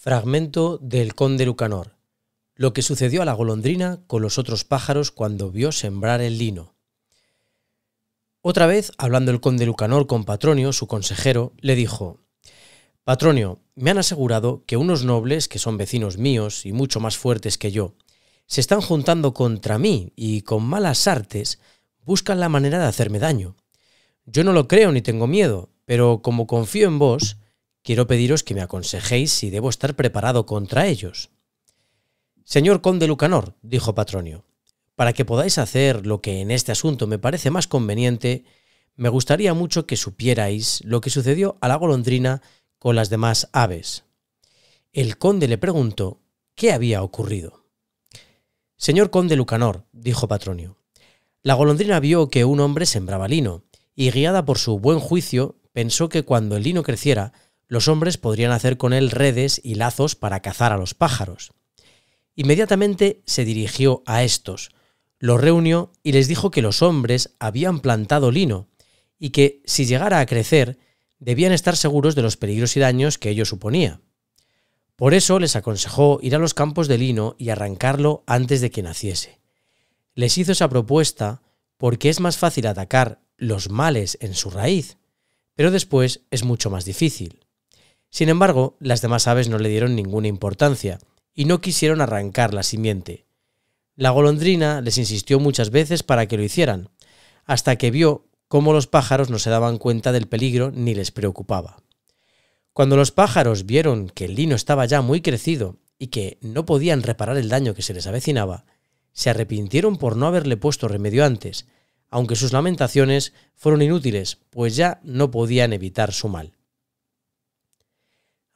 Fragmento del Conde Lucanor. Lo que sucedió a la golondrina con los otros pájaros cuando vio sembrar el lino. Otra vez, hablando el conde Lucanor con Patronio, su consejero, le dijo, Patronio, me han asegurado que unos nobles, que son vecinos míos y mucho más fuertes que yo, se están juntando contra mí y con malas artes buscan la manera de hacerme daño. Yo no lo creo ni tengo miedo, pero como confío en vos, quiero pediros que me aconsejéis si debo estar preparado contra ellos. Señor conde Lucanor, dijo Patronio, para que podáis hacer lo que en este asunto me parece más conveniente, me gustaría mucho que supierais lo que sucedió a la golondrina con las demás aves. El conde le preguntó qué había ocurrido. Señor conde Lucanor, dijo Patronio, la golondrina vio que un hombre sembraba lino, y guiada por su buen juicio, pensó que cuando el lino creciera, los hombres podrían hacer con él redes y lazos para cazar a los pájaros. Inmediatamente se dirigió a estos, los reunió y les dijo que los hombres habían plantado lino y que, si llegara a crecer, debían estar seguros de los peligros y daños que ello suponía. Por eso les aconsejó ir a los campos de lino y arrancarlo antes de que naciese. Les hizo esa propuesta porque es más fácil atacar los males en su raíz, pero después es mucho más difícil. Sin embargo, las demás aves no le dieron ninguna importancia y no quisieron arrancar la simiente. La golondrina les insistió muchas veces para que lo hicieran, hasta que vio cómo los pájaros no se daban cuenta del peligro ni les preocupaba. Cuando los pájaros vieron que el lino estaba ya muy crecido y que no podían reparar el daño que se les avecinaba, se arrepintieron por no haberle puesto remedio antes, aunque sus lamentaciones fueron inútiles, pues ya no podían evitar su mal.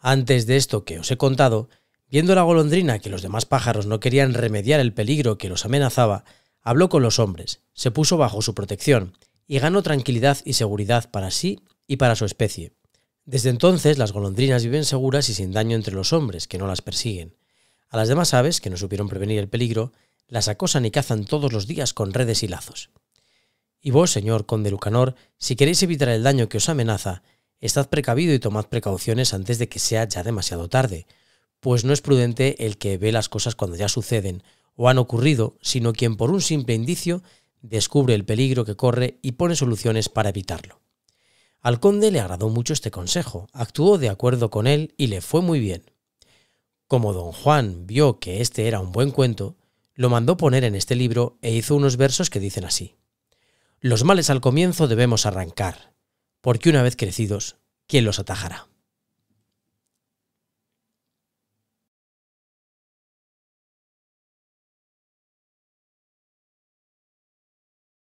Antes de esto que os he contado, viendo la golondrina que los demás pájaros no querían remediar el peligro que los amenazaba, habló con los hombres, se puso bajo su protección y ganó tranquilidad y seguridad para sí y para su especie. Desde entonces las golondrinas viven seguras y sin daño entre los hombres, que no las persiguen. A las demás aves, que no supieron prevenir el peligro, las acosan y cazan todos los días con redes y lazos. Y vos, señor conde Lucanor, si queréis evitar el daño que os amenaza, Estad precavido y tomad precauciones antes de que sea ya demasiado tarde, pues no es prudente el que ve las cosas cuando ya suceden o han ocurrido, sino quien por un simple indicio descubre el peligro que corre y pone soluciones para evitarlo. Al conde le agradó mucho este consejo, actuó de acuerdo con él y le fue muy bien. Como don Juan vio que este era un buen cuento, lo mandó poner en este libro e hizo unos versos que dicen así. Los males al comienzo debemos arrancar, porque una vez crecidos, ¿quién los atajará?